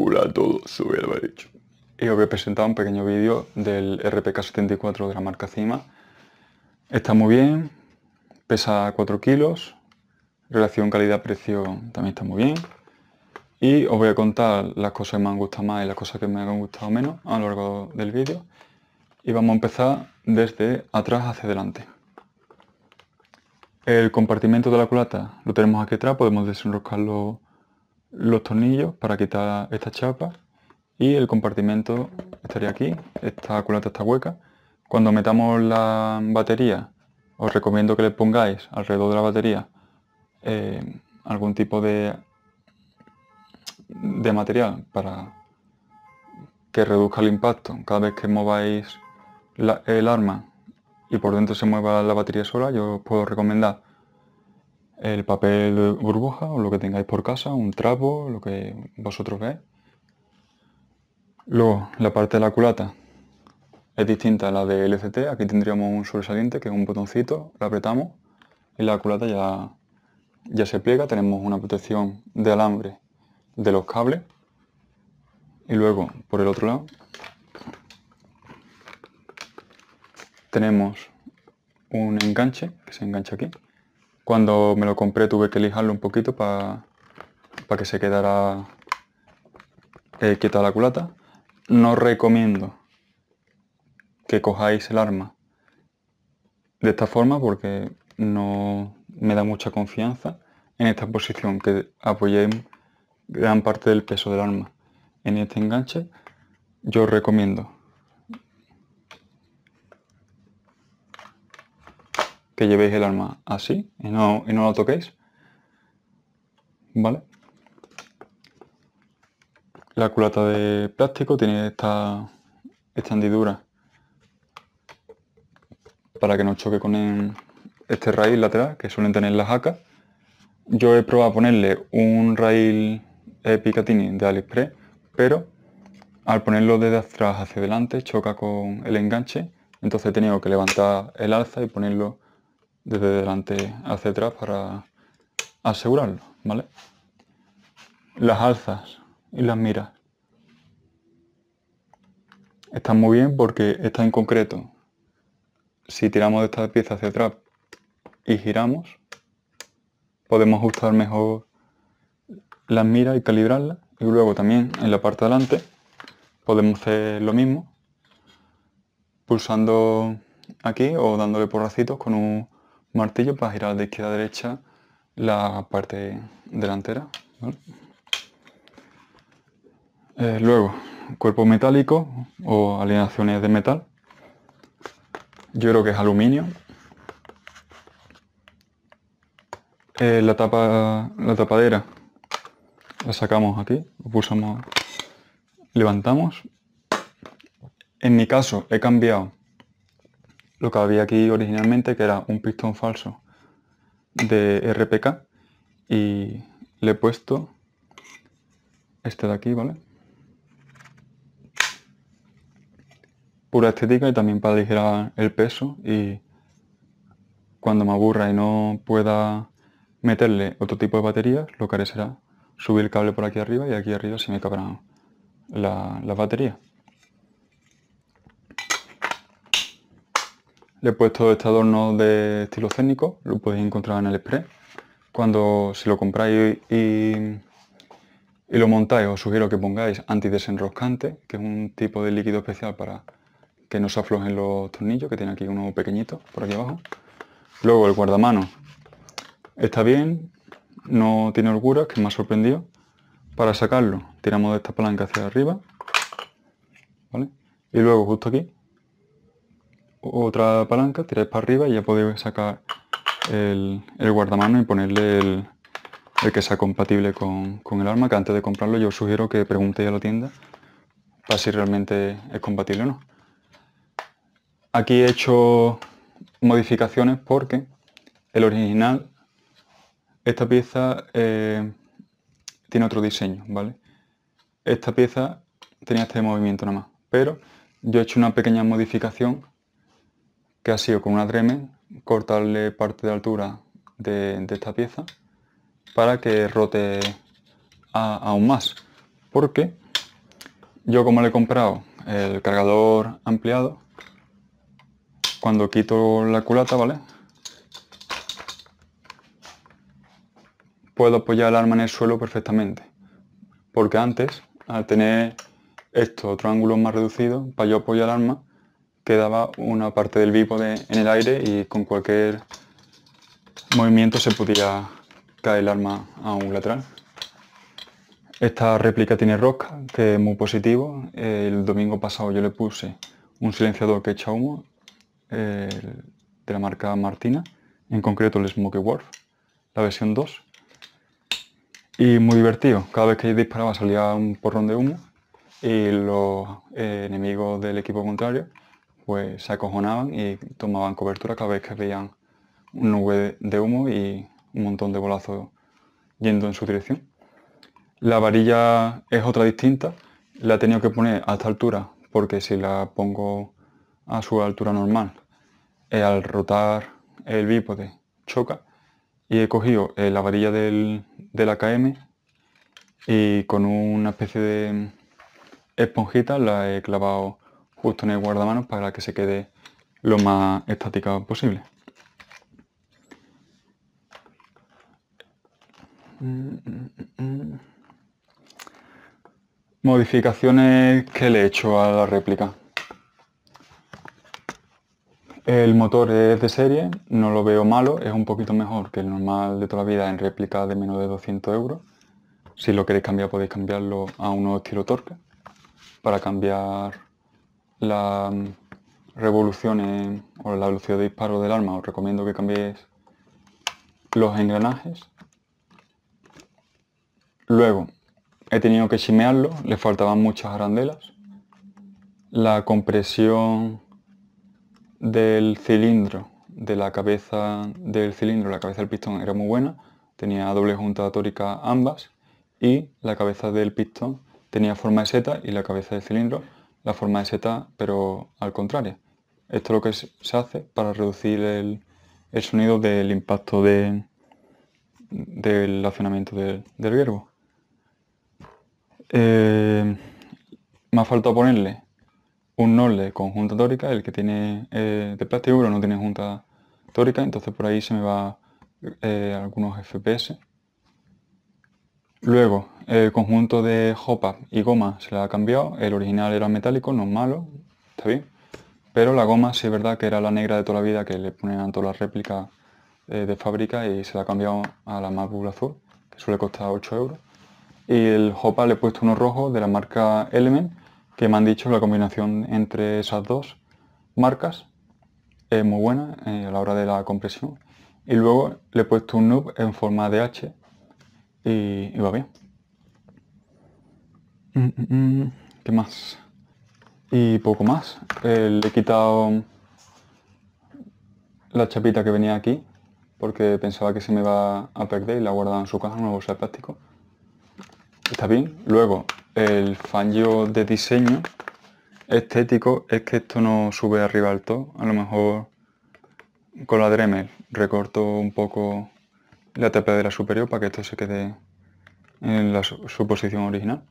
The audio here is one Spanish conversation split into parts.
Hola a todos, soy Dicho. Y os voy a presentar un pequeño vídeo del RPK74 de la marca Cima. Está muy bien, pesa 4 kilos, relación calidad-precio también está muy bien. Y os voy a contar las cosas que me han gustado más y las cosas que me han gustado menos a lo largo del vídeo. Y vamos a empezar desde atrás hacia adelante. El compartimento de la culata lo tenemos aquí atrás, podemos desenroscarlo los tornillos para quitar esta chapa y el compartimento estaría aquí, esta culata está hueca. Cuando metamos la batería, os recomiendo que le pongáis alrededor de la batería eh, algún tipo de, de material para que reduzca el impacto. Cada vez que mováis el arma y por dentro se mueva la batería sola, yo os puedo recomendar el papel burbuja o lo que tengáis por casa, un trapo, lo que vosotros veáis. Luego, la parte de la culata es distinta a la de LCT. Aquí tendríamos un sobresaliente que es un botoncito, lo apretamos y la culata ya, ya se pliega. Tenemos una protección de alambre de los cables. Y luego, por el otro lado, tenemos un enganche que se engancha aquí cuando me lo compré tuve que lijarlo un poquito para que se quedara eh, quieta la culata. No recomiendo que cojáis el arma de esta forma porque no me da mucha confianza en esta posición que apoyé gran parte del peso del arma en este enganche yo recomiendo que llevéis el arma así y no, y no lo toquéis. ¿Vale? La culata de plástico tiene esta, esta hendidura para que no choque con este raíz lateral que suelen tener las hacas. Yo he probado a ponerle un raíz... Eh, Picatini de Aliexpress, pero al ponerlo desde atrás hacia adelante choca con el enganche, entonces he tenido que levantar el alza y ponerlo desde delante hacia atrás para asegurarlo, ¿vale? Las alzas y las miras. Están muy bien porque está en concreto. Si tiramos de esta pieza hacia atrás y giramos, podemos ajustar mejor las miras y calibrarlas. Y luego también en la parte delante podemos hacer lo mismo pulsando aquí o dándole porracitos con un martillo para girar de izquierda a derecha la parte delantera. Eh, luego, cuerpo metálico o alineaciones de metal. Yo creo que es aluminio. Eh, la, tapa, la tapadera la sacamos aquí, lo pulsamos, levantamos. En mi caso he cambiado lo que había aquí originalmente, que era un pistón falso de RPK y le he puesto este de aquí, ¿vale? Pura estética y también para aligerar el peso y cuando me aburra y no pueda meterle otro tipo de baterías, lo que haré será subir el cable por aquí arriba y aquí arriba se me cabrán las la baterías. Le he puesto este adorno de estilo cénico, lo podéis encontrar en el spray. Cuando si lo compráis y, lo montáis, os sugiero que pongáis antidesenroscante, que es un tipo de líquido especial para que no se aflojen los tornillos, que tiene aquí uno pequeñito por aquí abajo. Luego el guardamano. está bien, no tiene holguras, que me ha sorprendido. Para sacarlo tiramos de esta palanca hacia arriba, Y luego justo aquí otra palanca, tiráis para arriba y ya podéis sacar el, guardamano y ponerle el, que sea compatible con, el arma, que antes de comprarlo yo os sugiero que preguntéis a la tienda para si realmente es compatible o no. Aquí he hecho modificaciones porque el original, esta pieza eh, tiene otro diseño, ¿vale? Esta pieza tenía este movimiento nada más, pero yo he hecho una pequeña modificación que ha sido con una tremen cortarle parte de altura de, esta pieza para que rote aún más. Porque yo como le he comprado el cargador ampliado, cuando quito la culata, ¿vale? Puedo apoyar el arma en el suelo perfectamente. Porque antes, al tener esto, otro ángulo más reducido, para yo apoyar el arma, quedaba una parte del bípode en el aire y con cualquier movimiento se podía caer el arma a un lateral. Esta réplica tiene rosca, que es muy positivo. El domingo pasado yo le puse un silenciador que echa humo, de la marca Martina, en concreto el Smokey Wharf, la versión 2. Y muy divertido, cada vez que disparaba salía un porrón de humo y los enemigos del equipo contrario pues se acojonaban y tomaban cobertura cada vez que veían un nube de humo y un montón de bolazos yendo en su dirección. La varilla es otra distinta, la he tenido que poner a esta altura porque si la pongo a su altura normal, eh, al rotar el bípode choca y he cogido eh, la varilla del, del, AKM y con una especie de esponjita la he clavado justo en el guardamanos para que se quede lo más estática posible. Modificaciones que le he hecho a la réplica. El motor es de serie, no lo veo malo, es un poquito mejor que el normal de toda la vida en réplica de menos de 200 euros. Si lo queréis cambiar podéis cambiarlo a uno estilo torque para cambiar la mm, revolución o la velocidad de disparo del arma, os recomiendo que cambiéis los engranajes. Luego, he tenido que chimearlo, le faltaban muchas arandelas. La compresión del cilindro, de la cabeza del cilindro, la cabeza del pistón era muy buena, tenía doble junta tórica ambas y la cabeza del pistón tenía forma de seta y la cabeza del cilindro la forma de Z, pero al contrario. Esto es lo que se hace para reducir el, sonido del impacto de, del accionamiento del, del verbo. Eh, me ha faltado ponerle un nole con junta tórica, el que tiene eh, de plástico, pero no tiene junta tórica, entonces por ahí se me va eh, algunos FPS. Luego, el conjunto de Jopa y goma se la ha cambiado. El original era metálico, no es malo, está bien. Pero la goma sí es verdad que era la negra de toda la vida que le ponían todas las réplicas eh, de fábrica y se la ha cambiado a la más azul, que suele costar 8 euros. Y el hopa le he puesto uno rojo de la marca Element, que me han dicho la combinación entre esas dos marcas es muy buena eh, a la hora de la compresión. Y luego le he puesto un nub en forma de H y, va bien. Mm, mm, mm. ¿Qué más? Y poco más. Eh, le he quitado la chapita que venía aquí porque pensaba que se me iba a perder y la guardaba en su caja nuevo una bolsa de plástico. Está bien. Luego, el fallo de diseño estético es que esto no sube arriba alto A lo mejor con la Dremel recorto un poco la tapa superior para que esto se quede en la, suposición posición original.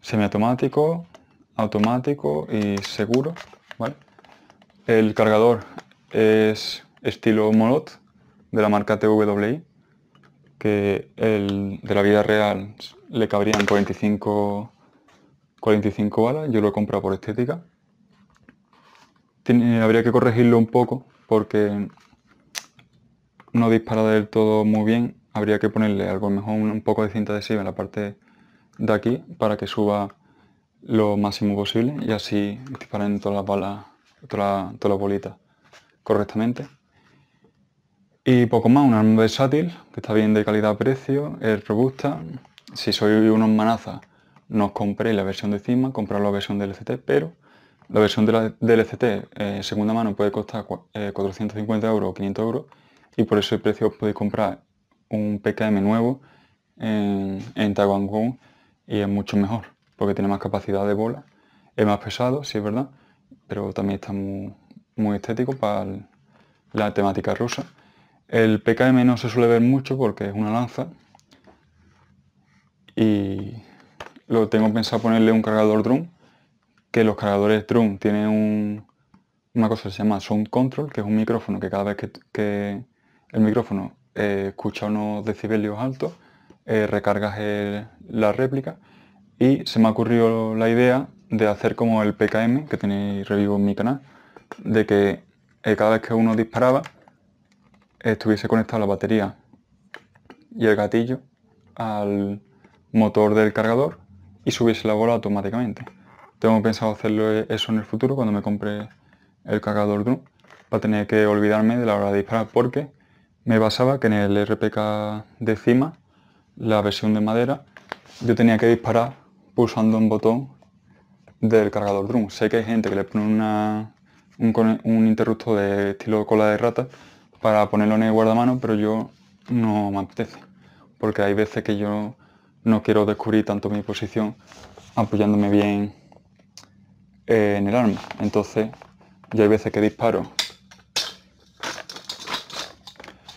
Semiautomático, automático y seguro. El cargador es estilo Molot de la marca TWI que el de la vida real le cabrían 45 45 balas, yo lo he comprado por estética. habría que corregirlo un poco porque no dispara del todo muy bien habría que ponerle algo mejor un, poco de cinta adhesiva en la parte de aquí para que suba lo máximo posible y así disparen todas las balas, todas las, bolitas correctamente. Y poco más, un arma versátil que está bien de calidad-precio, es robusta. Si soy unos manazas, no os compréis la versión de cima, comprar la versión del LCT, pero la versión del la en eh, segunda mano puede costar 450 eh, euros o 500 euros y por eso el precio os podéis comprar un PKM nuevo en, Taiwan y es mucho mejor porque tiene más capacidad de bola, es más pesado, sí es verdad, pero también está muy, estético para la temática rusa. El PKM no se suele ver mucho porque es una lanza y lo tengo pensado ponerle un cargador drum, que los cargadores drum tienen un, una cosa que se llama sound control, que es un micrófono que cada vez que el micrófono eh, escucha unos decibelios altos, eh, recargas la réplica y se me ocurrió la idea de hacer como el PKM que tenéis revivo en mi canal, de que eh, cada vez que uno disparaba estuviese conectada la batería y el gatillo al motor del cargador y subiese la bola automáticamente. Tengo pensado hacerlo eso en el futuro cuando me compre el cargador Drum para tener que olvidarme de la hora de disparar porque me basaba que en el RPK de cima, la versión de madera, yo tenía que disparar pulsando un botón del cargador drum. Sé que hay gente que le pone una, un, un interruptor de estilo cola de rata para ponerlo en el guardamano, pero yo no me apetece, porque hay veces que yo no quiero descubrir tanto mi posición apoyándome bien eh, en el arma. Entonces, yo hay veces que disparo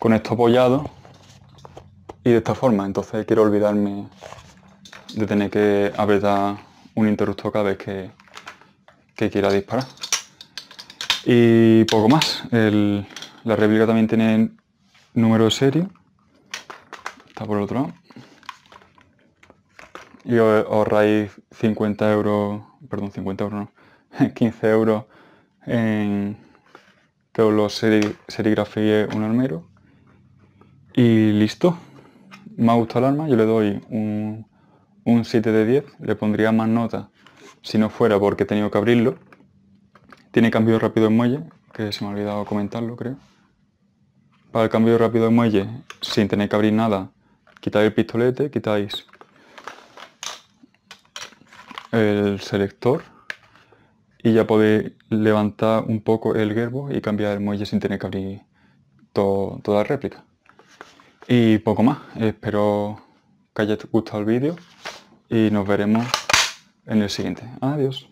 con esto apoyado y de esta forma. Entonces quiero olvidarme de tener que apretar un interruptor cada vez que, quiera disparar. Y poco más. El, la réplica también tiene número de serie. Está por otro lado. Y os ahorráis 50 euros, perdón, 50 euros 15 euros en que os lo serigrafíe un almero. Y listo. Me ha gustado el arma, yo le doy un, 7 de 10, le pondría más nota si no fuera porque he tenido que abrirlo. Tiene cambio rápido de muelle, que se me ha olvidado comentarlo creo. Para el cambio rápido de muelle, sin tener que abrir nada, quitáis el pistolete, quitáis el selector y ya podéis levantar un poco el gerbo y cambiar el muelle sin tener que abrir toda la réplica. Y poco más. Espero que haya gustado el vídeo y nos veremos en el siguiente. Adiós.